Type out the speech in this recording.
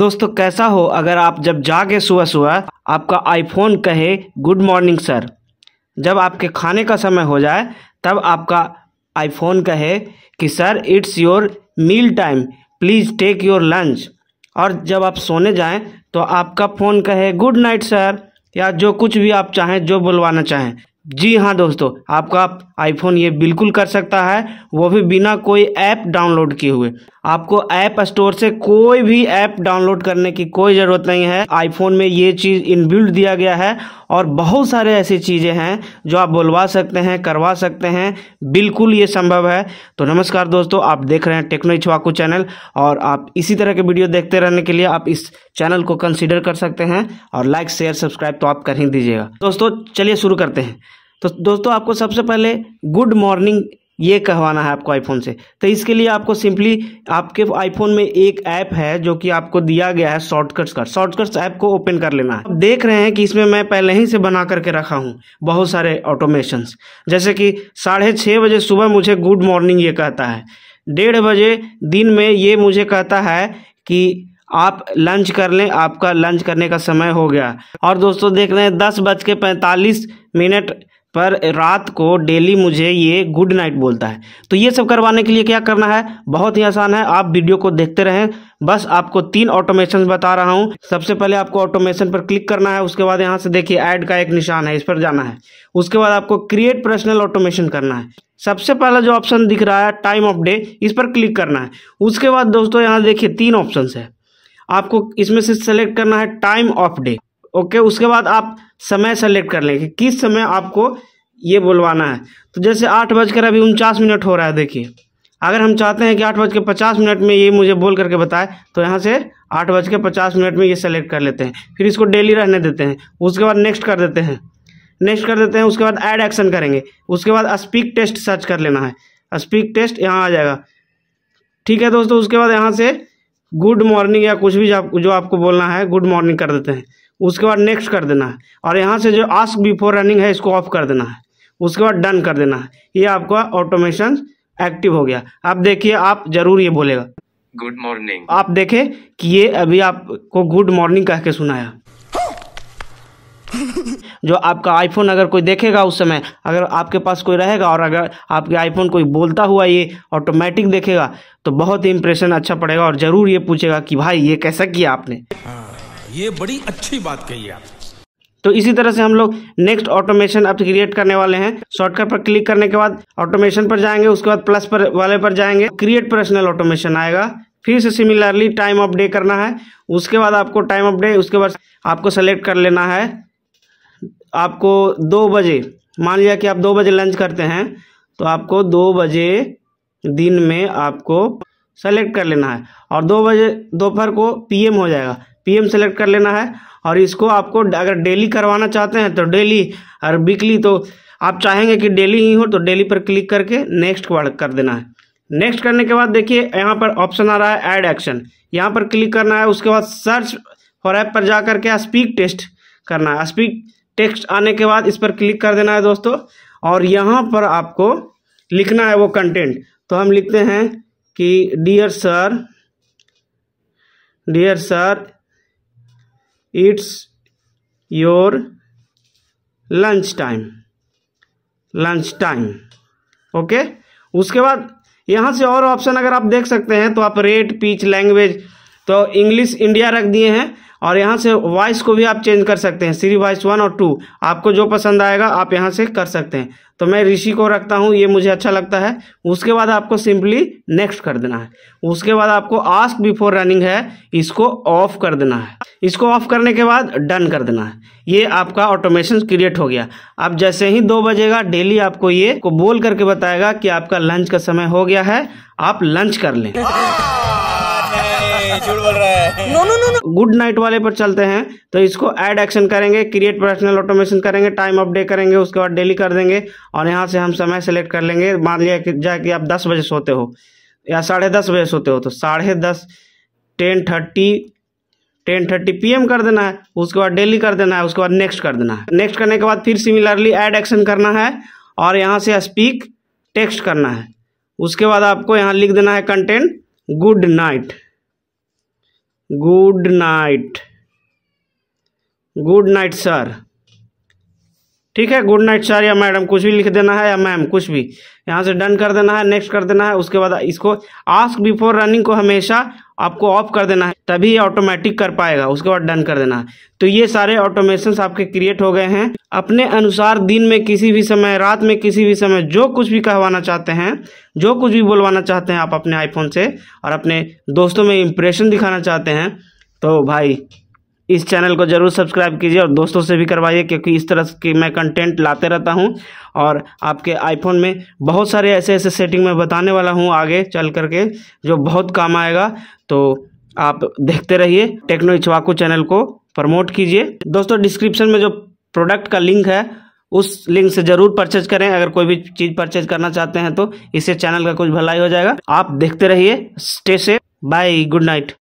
दोस्तों कैसा हो अगर आप जब जागे सुबह सुबह आपका आईफोन कहे गुड मॉर्निंग सर जब आपके खाने का समय हो जाए तब आपका आईफोन कहे कि sir it's your meal time please take your lunch और जब आप सोने जाएं तो आपका फ़ोन कहे गुड नाइट सर या जो कुछ भी आप चाहें जो बुलवाना चाहें जी हाँ दोस्तों आपका आईफोन ये बिल्कुल कर सकता है वो भी बिना कोई ऐप डाउनलोड किए हुए आपको ऐप स्टोर से कोई भी ऐप डाउनलोड करने की कोई ज़रूरत नहीं है आईफोन में ये चीज़ इनबिल्ड दिया गया है और बहुत सारे ऐसी चीज़ें हैं जो आप बुलवा सकते हैं करवा सकते हैं बिल्कुल ये संभव है तो नमस्कार दोस्तों आप देख रहे हैं टेक्नो इच्छवाकू चैनल और आप इसी तरह के वीडियो देखते रहने के लिए आप इस चैनल को कंसिडर कर सकते हैं और लाइक शेयर सब्सक्राइब तो आप कर ही दीजिएगा दोस्तों चलिए शुरू करते हैं तो दोस्तों आपको सबसे पहले गुड मॉर्निंग ये कहवाना है आपको आईफोन से तो इसके लिए आपको सिंपली आपके आईफोन में एक ऐप है जो कि आपको दिया गया है शॉर्टकट्स का शॉर्टकट्स ऐप को ओपन कर लेना है देख रहे हैं कि इसमें मैं पहले ही से बना करके रखा हूँ बहुत सारे ऑटोमेशंस जैसे कि साढ़े छः बजे सुबह मुझे गुड मॉर्निंग ये कहता है डेढ़ बजे दिन में ये मुझे कहता है कि आप लंच कर लें आपका लंच करने का समय हो गया और दोस्तों देख रहे हैं दस बज के मिनट पर रात को डेली मुझे ये गुड नाइट बोलता है तो ये सब करवाने के लिए क्या करना है बहुत ही आसान है आप वीडियो को देखते रहें बस आपको तीन ऑटोमेशन बता रहा हूँ सबसे पहले आपको ऑटोमेशन पर क्लिक करना है उसके बाद यहाँ से देखिए ऐड का एक निशान है इस पर जाना है उसके बाद आपको क्रिएट पर्सनल ऑटोमेशन करना है सबसे पहला जो ऑप्शन दिख रहा है टाइम ऑफ डे इस पर क्लिक करना है उसके बाद दोस्तों यहाँ देखिए तीन ऑप्शन है आपको इसमें से सेलेक्ट करना है टाइम ऑफ डे ओके उसके बाद आप समय सेलेक्ट कर लेंगे किस समय आपको ये बुलवाना है तो जैसे आठ बजकर अभी उनचास मिनट हो रहा है देखिए अगर हम चाहते हैं कि आठ बज के पचास मिनट में ये मुझे बोल करके बताए तो यहाँ से आठ बज के पचास मिनट में ये सेलेक्ट कर लेते हैं फिर इसको डेली रहने देते हैं उसके बाद नेक्स्ट कर देते हैं नेक्स्ट कर देते हैं उसके बाद ऐड एक्शन करेंगे उसके बाद स्पीक टेस्ट सर्च कर लेना है स्पीक टेस्ट यहाँ आ जाएगा ठीक है दोस्तों उसके बाद यहाँ से गुड मॉर्निंग या कुछ भी आप, जो आपको बोलना है गुड मॉर्निंग कर देते हैं उसके बाद नेक्स्ट कर देना है और यहाँ से जो आस्क बिफोर रनिंग है इसको ऑफ कर देना है उसके बाद डन कर देना है ये आपका ऑटोमेशन एक्टिव हो गया आप देखिए आप जरूर ये बोलेगा गुड मॉर्निंग आप देखें कि ये अभी आपको गुड मॉर्निंग कह के सुनाया जो आपका आईफोन अगर कोई देखेगा उस समय अगर आपके पास कोई रहेगा और अगर आपके आईफोन कोई बोलता हुआ ये ऑटोमेटिक देखेगा तो बहुत ही इम्प्रेशन अच्छा पड़ेगा और ज़रूर ये पूछेगा कि भाई ये कैसा किया आपने हाँ, ये बड़ी अच्छी बात कही आपने तो इसी तरह से हम लोग नेक्स्ट ऑटोमेशन अब क्रिएट करने वाले हैं शॉर्टकट पर क्लिक करने के बाद ऑटोमेशन पर जाएंगे उसके बाद प्लस पर वाले पर जाएंगे क्रिएट पर्सनल ऑटोमेशन आएगा फिर से सिमिलरली टाइम ऑफ डे करना है उसके बाद आपको टाइम ऑफ डे उसके बाद आपको सेलेक्ट कर लेना है आपको दो बजे मान लिया कि आप दो बजे लंच करते हैं तो आपको दो बजे दिन में आपको सेलेक्ट कर लेना है और दो बजे दोपहर को पीएम हो जाएगा पीएम सेलेक्ट कर लेना है और इसको आपको अगर डेली करवाना चाहते हैं तो डेली और वीकली तो आप चाहेंगे कि डेली ही हो तो डेली पर क्लिक करके नेक्स्ट कर देना है नेक्स्ट करने के बाद देखिए यहाँ पर ऑप्शन आ रहा है ऐड एक्शन यहाँ पर क्लिक करना है उसके बाद सर्च फॉर ऐप पर जा करके स्पीक टेस्ट करना है स्पीक टेक्स्ट आने के बाद इस पर क्लिक कर देना है दोस्तों और यहाँ पर आपको लिखना है वो कंटेंट तो हम लिखते हैं कि dear sir dear sir it's your lunch time lunch time okay उसके बाद यहाँ से और ऑप्शन अगर आप देख सकते हैं तो आप रेट पीच लैंग्वेज तो इंग्लिश इंडिया रख दिए हैं और यहाँ से वॉइस को भी आप चेंज कर सकते हैं सीरी वॉइस वन और टू आपको जो पसंद आएगा आप यहाँ से कर सकते हैं तो मैं ऋषि को रखता हूँ ये मुझे अच्छा लगता है उसके बाद आपको सिंपली नेक्स्ट कर देना है उसके बाद आपको आस्क बिफोर रनिंग है इसको ऑफ कर देना है इसको ऑफ करने के बाद डन कर देना है ये आपका ऑटोमेशन क्रिएट हो गया अब जैसे ही दो बजेगा डेली आपको ये को बोल करके बताएगा कि आपका लंच का समय हो गया है आप लंच कर लें no no no no good night वाले पर चलते हैं तो इसको एड एक्शन करेंगे क्रिएट पर्सनल ऑटोमेशन करेंगे टाइम अपडेट करेंगे उसके बाद डेली कर देंगे और यहाँ से हम समय सेलेक्ट कर लेंगे मान लिया कि जाए कि आप दस बजे सोते हो या साढ़े दस बजे सोते हो तो साढ़े दस ten thirty ten thirty P कर देना है उसके बाद डेली कर देना है उसके बाद नेक्स्ट कर देना है नेक्स्ट करने के बाद फिर सिमिलरली एड एक्शन करना है और यहाँ से स्पीक टेक्स्ट करना है उसके बाद आपको यहाँ लिख देना है content good night good night good night sir ठीक है गुड नाइट सर या मैडम कुछ भी लिख देना है या मैम कुछ भी यहाँ से डन कर देना है नेक्स्ट कर देना है उसके बाद इसको आस्क बिफोर रनिंग को हमेशा आपको ऑफ कर देना है तभी ऑटोमेटिक कर पाएगा उसके बाद डन कर देना है तो ये सारे ऑटोमेशन आपके क्रिएट हो गए हैं अपने अनुसार दिन में किसी भी समय रात में किसी भी समय जो कुछ भी कहवाना चाहते हैं जो कुछ भी बोलवाना चाहते हैं आप अपने आईफोन से और अपने दोस्तों में इम्प्रेशन दिखाना चाहते हैं तो भाई इस चैनल को जरूर सब्सक्राइब कीजिए और दोस्तों से भी करवाइए क्योंकि इस तरह की मैं कंटेंट लाते रहता हूँ और आपके आईफोन में बहुत सारे ऐसे ऐसे सेटिंग मैं बताने वाला हूँ आगे चल करके जो बहुत काम आएगा तो आप देखते रहिए टेक्नो इचवाकू चैनल को प्रमोट कीजिए दोस्तों डिस्क्रिप्शन में जो प्रोडक्ट का लिंक है उस लिंक से जरूर परचेज करें अगर कोई भी चीज़ परचेज करना चाहते हैं तो इससे चैनल का कुछ भलाई हो जाएगा आप देखते रहिए स्टे से बाय गुड नाइट